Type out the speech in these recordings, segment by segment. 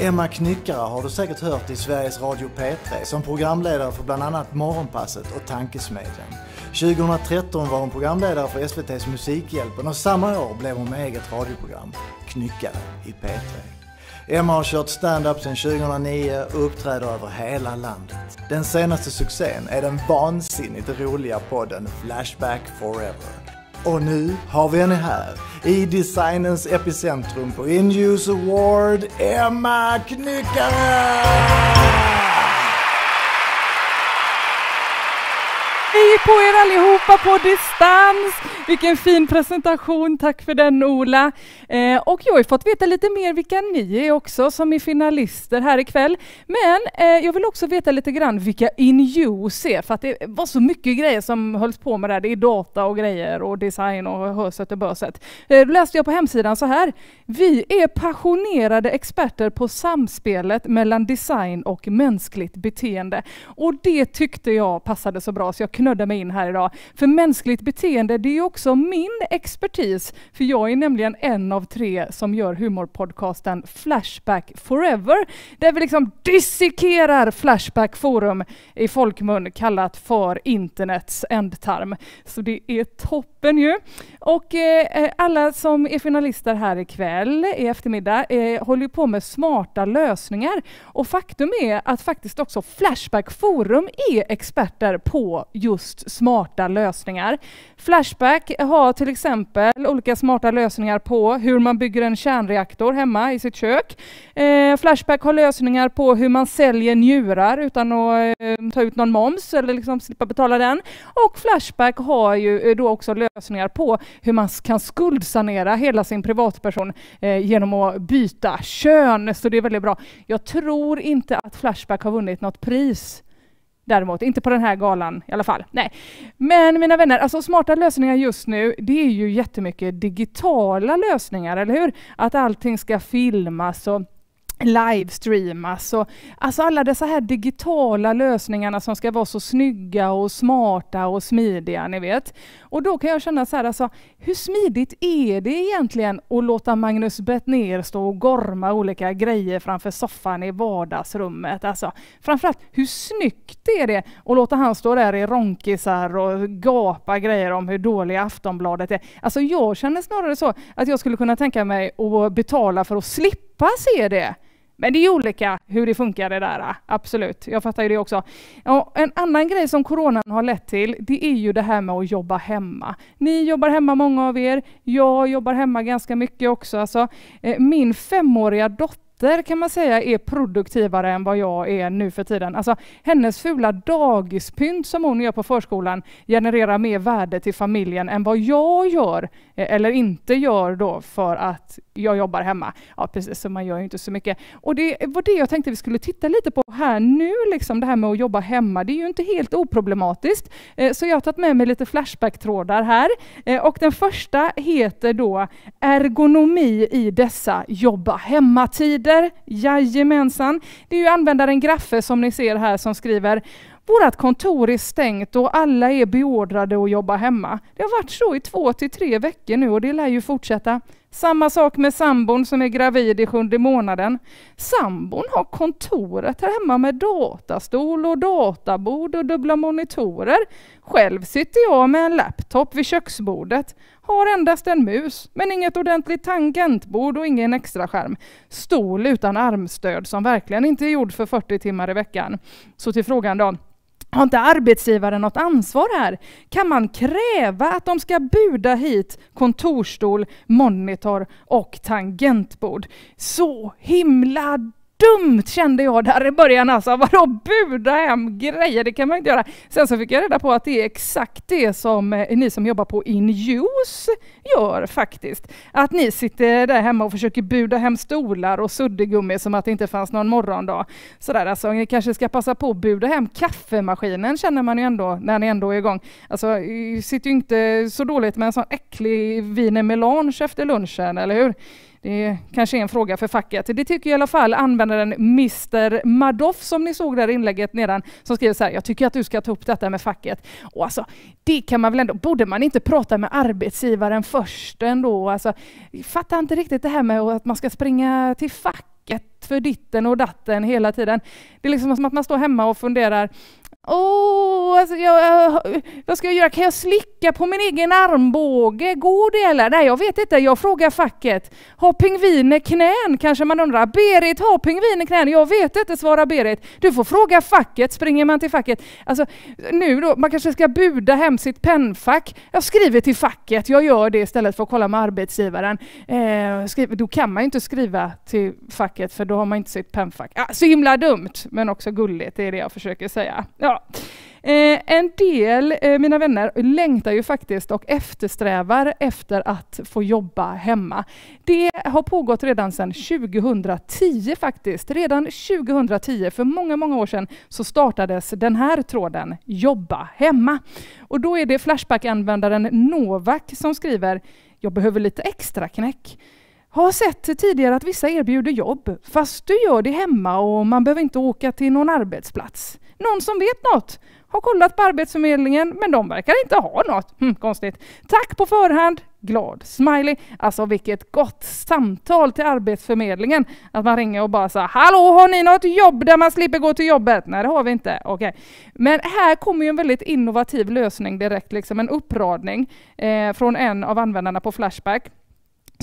Emma Knyckare har du säkert hört i Sveriges Radio P3 som programledare för bland annat Morgonpasset och Tankesmedjan. 2013 var hon programledare för SVTs Musikhjälpen och samma år blev hon med eget radioprogram, Knyckare i P3. Emma har kört stand-up sedan 2009 och uppträder över hela landet. Den senaste succén är den vansinnigt roliga podden Flashback Forever och nu har vi henne här i designens epicentrum på Inuse Award, Emma Knyckare! på er allihopa på distans! Vilken fin presentation, tack för den Ola. Eh, och jag har ju fått veta lite mer vilka ni är också som är finalister här ikväll. Men eh, jag vill också veta lite grann vilka in Injus är, för att det var så mycket grejer som hölls på med det här. Det är data och grejer och design och höset och böset. Eh, då läste jag på hemsidan så här. Vi är passionerade experter på samspelet mellan design och mänskligt beteende. Och det tyckte jag passade så bra så jag knödde mig in här idag. För mänskligt beteende, det är också min expertis, för jag är nämligen en av tre som gör humorpodcasten Flashback Forever, där vi liksom dissekerar Flashback Forum i folkmun kallat för internets ändtarm. Så det är toppen ju. Och eh, eh alla som är finalister här ikväll, i eftermiddag, eh, håller på med smarta lösningar. Och faktum är att faktiskt också Flashback Forum är experter på just smarta lösningar. Flashback har till exempel olika smarta lösningar på hur man bygger en kärnreaktor hemma i sitt kök. Eh, Flashback har lösningar på hur man säljer njurar utan att eh, ta ut någon moms eller liksom slippa betala den. Och Flashback har ju eh, då också lösningar på hur man kan skuldsanera hela sin privatperson eh, genom att byta kön. Så det är väldigt bra. Jag tror inte att Flashback har vunnit något pris Däremot inte på den här galan i alla fall. Nej. Men mina vänner, alltså smarta lösningar just nu, det är ju jättemycket digitala lösningar, eller hur? Att allting ska filmas och livestreamas alltså, och alltså alla dessa här digitala lösningarna som ska vara så snygga och smarta och smidiga, ni vet. Och då kan jag känna så här, alltså, hur smidigt är det egentligen att låta Magnus Bettner stå och gorma olika grejer framför soffan i vardagsrummet? Alltså, framförallt, hur snyggt är det att låta han stå där i ronkisar och gapa grejer om hur dåliga Aftonbladet är? Alltså, jag känner snarare så att jag skulle kunna tänka mig att betala för att slippa se det. Men det är olika hur det funkar det där, absolut. Jag fattar ju det också. Ja, en annan grej som coronan har lett till, det är ju det här med att jobba hemma. Ni jobbar hemma, många av er. Jag jobbar hemma ganska mycket också. Alltså, eh, min femåriga dotter dotter kan man säga är produktivare än vad jag är nu för tiden. Alltså hennes fula dagispynt som hon gör på förskolan genererar mer värde till familjen än vad jag gör, eh, eller inte gör då, för att jag jobbar hemma. Ja, precis, så man gör ju inte så mycket. Och det var det jag tänkte vi skulle titta lite på här nu, liksom det här med att jobba hemma. Det är ju inte helt oproblematiskt. Eh, så jag har tagit med mig lite Flashback-trådar här. Eh, och den första heter då Ergonomi i dessa jobba hemma-tider sidor. Jajamensan. Det är ju användaren Graffe som ni ser här som skriver vårat kontor är stängt och alla är beordrade att jobba hemma. Det har varit så i två till tre veckor nu och det lär ju fortsätta. Samma sak med sambon som är gravid i sjunde månaden. Sambon har kontoret här hemma med datastol och databord och dubbla monitorer. Själv sitter jag med en laptop vid köksbordet. Har endast en mus, men inget ordentligt tangentbord och ingen extra skärm. Stol utan armstöd som verkligen inte är gjord för 40 timmar i veckan. Så till frågan då. Har inte arbetsgivaren något ansvar här? Kan man kräva att de ska buda hit kontorstol, monitor och tangentbord? Så himla dumt kände jag där i början alltså. Vadå buda hem grejer? Det kan man inte göra. Sen så fick jag reda på att det är exakt det som eh, ni som jobbar på Inuse gör faktiskt. Att ni sitter där hemma och försöker buda hem stolar och suddgummi som att det inte fanns någon morgondag. Sådär alltså, ni kanske ska passa på att buda hem kaffemaskinen känner man ju ändå när ni ändå är igång. Alltså, sitter ju inte så dåligt med en sån äcklig viner melange efter lunchen, eller hur? Det kanske är en fråga för facket. Det tycker i alla fall användaren Mr Madoff som ni såg där i inlägget nedan som skriver så här. Jag tycker att du ska ta upp detta med facket. Och alltså, det kan man väl ändå. Borde man inte prata med arbetsgivaren först ändå? Alltså, jag fattar inte riktigt det här med att man ska springa till facket för ditten och datten hela tiden. Det är liksom som att man står hemma och funderar, Åh, oh, alltså vad ska jag göra? Kan jag slicka på min egen armbåge? Går det eller? Nej, jag vet inte. Jag frågar facket. Har pingviner knän? Kanske man undrar. Berit, har pingviner knän? Jag vet inte, svarar Berit. Du får fråga facket, springer man till facket. Alltså, nu då, man kanske ska buda hem sitt pennfack. Jag skriver till facket, jag gör det istället för att kolla med arbetsgivaren. Eh, skriver, då kan man ju inte skriva till facket, för då har man inte sitt pennfack. Ah, så himla dumt, men också gulligt, det är det jag försöker säga. Ja. Eh, en del, eh, mina vänner, längtar ju faktiskt och eftersträvar efter att få jobba hemma. Det har pågått redan sedan 2010 faktiskt. Redan 2010, för många, många år sedan, så startades den här tråden, Jobba hemma. Och då är det Flashback-användaren Novak som skriver, jag behöver lite extra knäck. Har sett tidigare att vissa erbjuder jobb, fast du gör det hemma och man behöver inte åka till någon arbetsplats. Någon som vet något? Har kollat på Arbetsförmedlingen, men de verkar inte ha något. Hm, konstigt. Tack på förhand. Glad smiley. Alltså vilket gott samtal till Arbetsförmedlingen. Att man ringer och bara säger ”Hallå, har ni något jobb där man slipper gå till jobbet?” Nej, det har vi inte. Okay. Men här kommer ju en väldigt innovativ lösning direkt, liksom en uppradning eh, från en av användarna på Flashback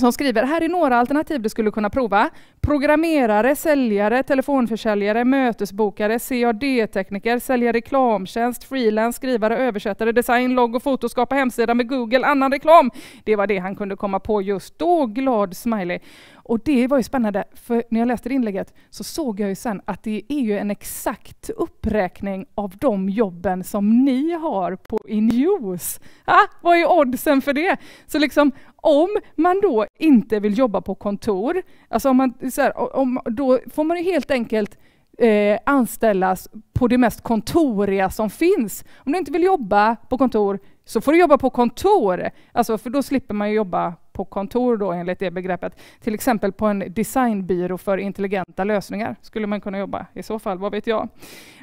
som skriver här är några alternativ du skulle kunna prova. Programmerare, säljare, telefonförsäljare, mötesbokare, CAD-tekniker, sälja reklamtjänst, frilans, skrivare, översättare, design, logg och foto, skapa hemsida med Google, annan reklam. Det var det han kunde komma på just då, glad smiley. Och det var ju spännande, för när jag läste inlägget så såg jag ju sen att det är ju en exakt uppräkning av de jobben som ni har på Inuse. Ah, vad är oddsen för det? Så liksom, om man då inte vill jobba på kontor, alltså om man, så här, om, då får man ju helt enkelt eh, anställas på det mest kontoriga som finns. Om du inte vill jobba på kontor så får du jobba på kontor, alltså för då slipper man jobba på kontor då enligt det begreppet. Till exempel på en designbyrå för intelligenta lösningar skulle man kunna jobba i så fall, vad vet jag.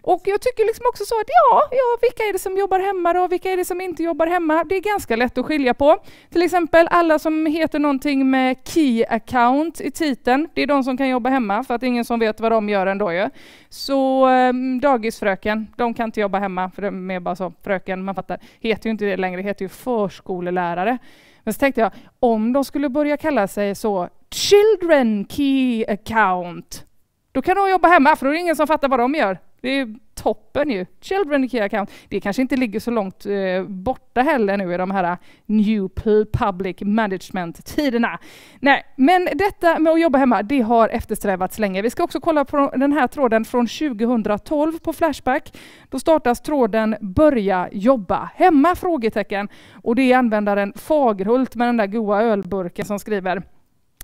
Och jag tycker liksom också så att ja, ja, vilka är det som jobbar hemma då? Vilka är det som inte jobbar hemma? Det är ganska lätt att skilja på. Till exempel alla som heter någonting med key account i titeln. Det är de som kan jobba hemma för att det är ingen som vet vad de gör ändå ju. Så eh, dagisfröken, de kan inte jobba hemma för de är bara så fröken, man fattar. Heter ju inte det längre, heter ju förskolelärare. Men så tänkte jag, om de skulle börja kalla sig så Children Key Account, då kan de jobba hemma, för då är det ingen som fattar vad de gör. Det är toppen ju. Children Key account. Det kanske inte ligger så långt eh, borta heller nu i de här eh, new public management-tiderna. Nej, men detta med att jobba hemma, det har eftersträvats länge. Vi ska också kolla på den här tråden från 2012 på Flashback. Då startas tråden Börja jobba hemma? frågetecken. Och det är användaren Fagerhult med den där goa ölburken som skriver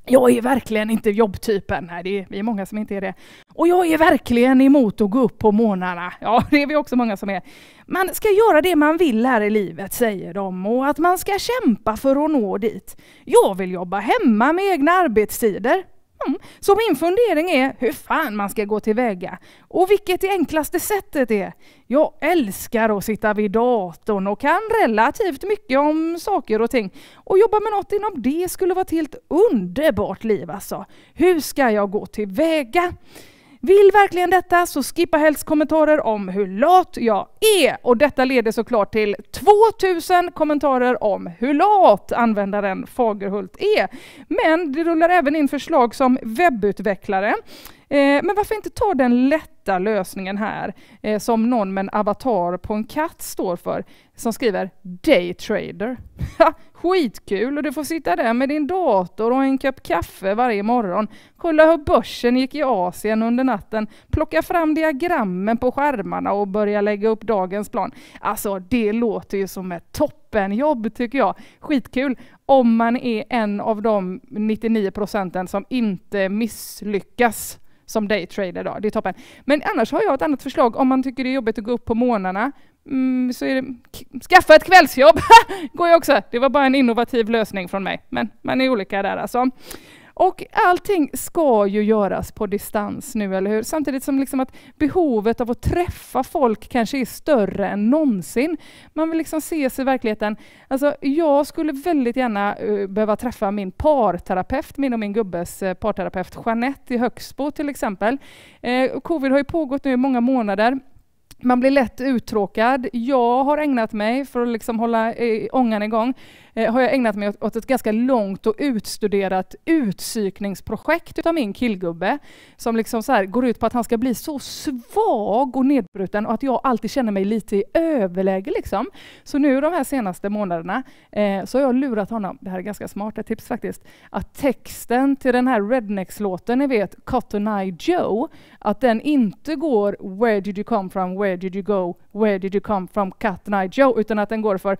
jag är verkligen inte jobbtypen. Nej, det är, vi är många som inte är det. Och jag är verkligen emot att gå upp på morgnarna. Ja, det är vi också många som är. Man ska göra det man vill här i livet, säger de, och att man ska kämpa för att nå dit. Jag vill jobba hemma med egna arbetstider. Mm. Så min fundering är hur fan man ska gå tillväga och vilket det enklaste sättet är. Jag älskar att sitta vid datorn och kan relativt mycket om saker och ting. Och jobba med något inom det skulle vara ett helt underbart liv alltså. Hur ska jag gå tillväga? Vill verkligen detta så skippa helst kommentarer om hur lat jag är. Och detta leder såklart till 2000 kommentarer om hur lat användaren Fagerhult är. Men det rullar även in förslag som webbutvecklare. Eh, men varför inte ta den lätta lösningen här eh, som någon med en avatar på en katt står för som skriver daytrader. Skitkul och du får sitta där med din dator och en kopp kaffe varje morgon. Kolla hur börsen gick i Asien under natten. Plocka fram diagrammen på skärmarna och börja lägga upp dagens plan. Alltså, det låter ju som ett toppenjobb tycker jag. Skitkul om man är en av de 99 procenten som inte misslyckas som daytrader då. Det är toppen. Men annars har jag ett annat förslag om man tycker det är jobbigt att gå upp på morgnarna mm, så är det skaffa ett kvällsjobb. Går ju också. Det var bara en innovativ lösning från mig, men man är olika där alltså. Och allting ska ju göras på distans nu, eller hur? Samtidigt som liksom att behovet av att träffa folk kanske är större än någonsin. Man vill liksom ses i verkligheten. Alltså, jag skulle väldigt gärna uh, behöva träffa min parterapeut, min och min gubbes uh, parterapeut Jeanette i Högsbo till exempel. Uh, Covid har ju pågått nu i många månader. Man blir lätt uttråkad. Jag har ägnat mig, för att liksom hålla eh, ångan igång, eh, har jag ägnat mig åt, åt ett ganska långt och utstuderat utpsykningsprojekt av min killgubbe som liksom så här, går ut på att han ska bli så svag och nedbruten och att jag alltid känner mig lite i överläge. Liksom. Så nu de här senaste månaderna eh, så har jag lurat honom, det här är ganska smarta tips faktiskt, att texten till den här Rednex-låten, ni vet Cotton Eye Joe, att den inte går ”Where did you come from?” Where did you go? Where did you come from? Cat Night Joe, utan att den går för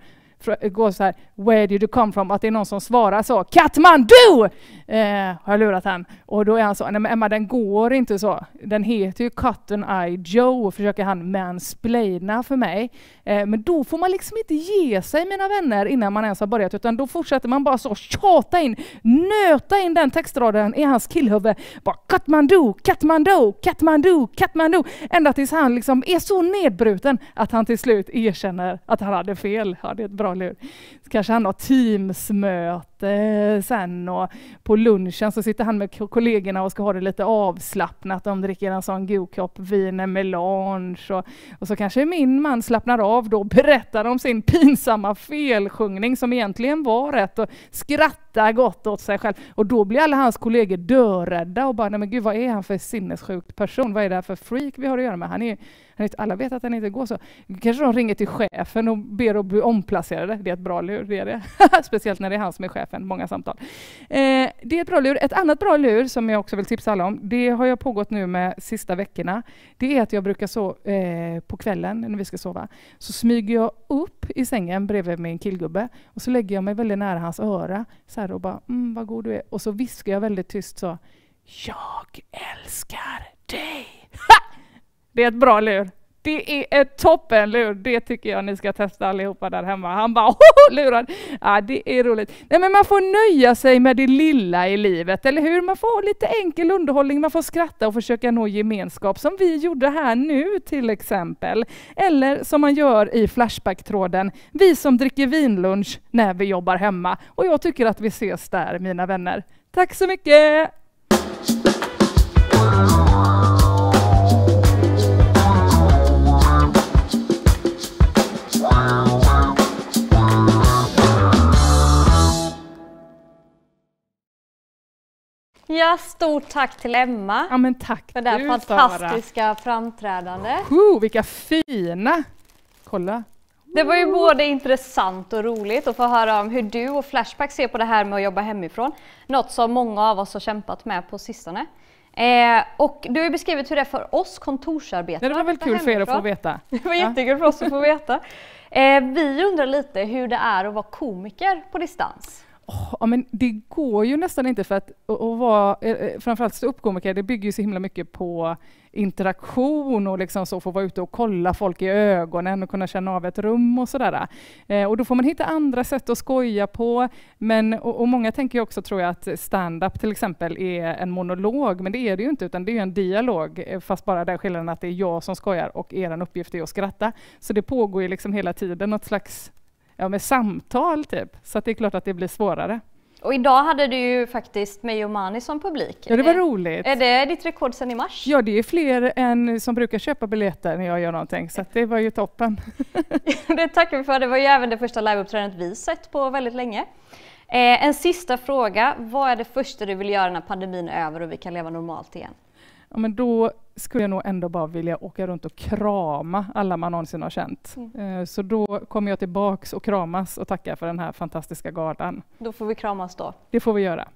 går så här ”Where did you come from?” att det är någon som svarar så ”Katmandu!” eh, har jag lurat han. Och då är han så ”Nej men Emma, den går inte så. Den heter ju Cotton Eye Joe” försöker han mansplaina för mig. Eh, men då får man liksom inte ge sig mina vänner innan man ens har börjat utan då fortsätter man bara så tjata in, nöta in den textraden i hans killhuvud. Bara ”Katmandu, Katmandu, Katmandu, Katmandu” ända tills han liksom är så nedbruten att han till slut erkänner att han hade fel. Ja, det är ett bra då, hur? Så kanske han har Teams-möte sen och på lunchen så sitter han med kollegorna och ska ha det lite avslappnat. De dricker en sån god kopp viner melange och, och så kanske min man slappnar av då och berättar om sin pinsamma felsjungning som egentligen var rätt och skrattar gott åt sig själv. Och då blir alla hans kollegor dörrädda och bara, nej men gud vad är han för sinnessjuk person? Vad är det här för freak vi har att göra med? Han är, han är alla vet att han inte går så. Kanske de ringer till chefen och ber att bli omplacerad konstaterade, det är ett bra lur, det är det. Speciellt när det är han som är chefen, många samtal. Eh, det är ett bra lur. Ett annat bra lur som jag också vill tipsa alla om, det har jag pågått nu med sista veckorna, det är att jag brukar så eh, på kvällen när vi ska sova, så smyger jag upp i sängen bredvid min killgubbe och så lägger jag mig väldigt nära hans öra så här och bara mm, vad god du är. Och så viskar jag väldigt tyst så, jag älskar dig. Ha! Det är ett bra lur. Det är ett toppenlur. Det tycker jag ni ska testa allihopa där hemma. Han bara Hoho! lurad. Ja, det är roligt. Nej, men man får nöja sig med det lilla i livet, eller hur? Man får lite enkel underhållning. Man får skratta och försöka nå gemenskap som vi gjorde här nu till exempel. Eller som man gör i Flashback-tråden. Vi som dricker vinlunch när vi jobbar hemma. Och jag tycker att vi ses där mina vänner. Tack så mycket! Sonja, stort tack till Emma ja, men tack för det här fantastiska framträdandet. Oh, vilka fina! Kolla. Det var ju både intressant och roligt att få höra om hur du och Flashback ser på det här med att jobba hemifrån. Något som många av oss har kämpat med på sistone. Eh, och du har beskrivit hur det är för oss kontorsarbetare. Det var väl kul för er att få veta. Det var ja. jättekul för oss att få veta. Eh, vi undrar lite hur det är att vara komiker på distans ja, men det går ju nästan inte för att och, vara, eh, eh, framförallt ståuppkomiker, det bygger ju så himla mycket på interaktion och liksom så, få vara ute och kolla folk i ögonen och kunna känna av ett rum och sådär. Eh, och då får man hitta andra sätt att skoja på. Men, och, och många tänker ju också, tror jag, att stand-up till exempel är en monolog, men det är det ju inte, utan det är en dialog, eh, fast bara där skillnaden att det är jag som skojar och er uppgift är att skratta. Så det pågår ju liksom hela tiden något slags ja, med samtal, typ. Så det är klart att det blir svårare. Och idag hade du ju faktiskt mig och Mani som publik. Ja, det var roligt. Är det ditt rekord sedan i mars? Ja, det är fler än som brukar köpa biljetter när jag gör någonting, så det var ju toppen. det tackar vi för. Det var ju även det första liveuppträdandet vi sett på väldigt länge. Eh, en sista fråga. Vad är det första du vill göra när pandemin är över och vi kan leva normalt igen? ja, men då skulle jag nog ändå bara vilja åka runt och krama alla man någonsin har känt. Mm. Eh, så då kommer jag tillbaks och kramas och tackar för den här fantastiska galan. Då får vi kramas då. Det får vi göra.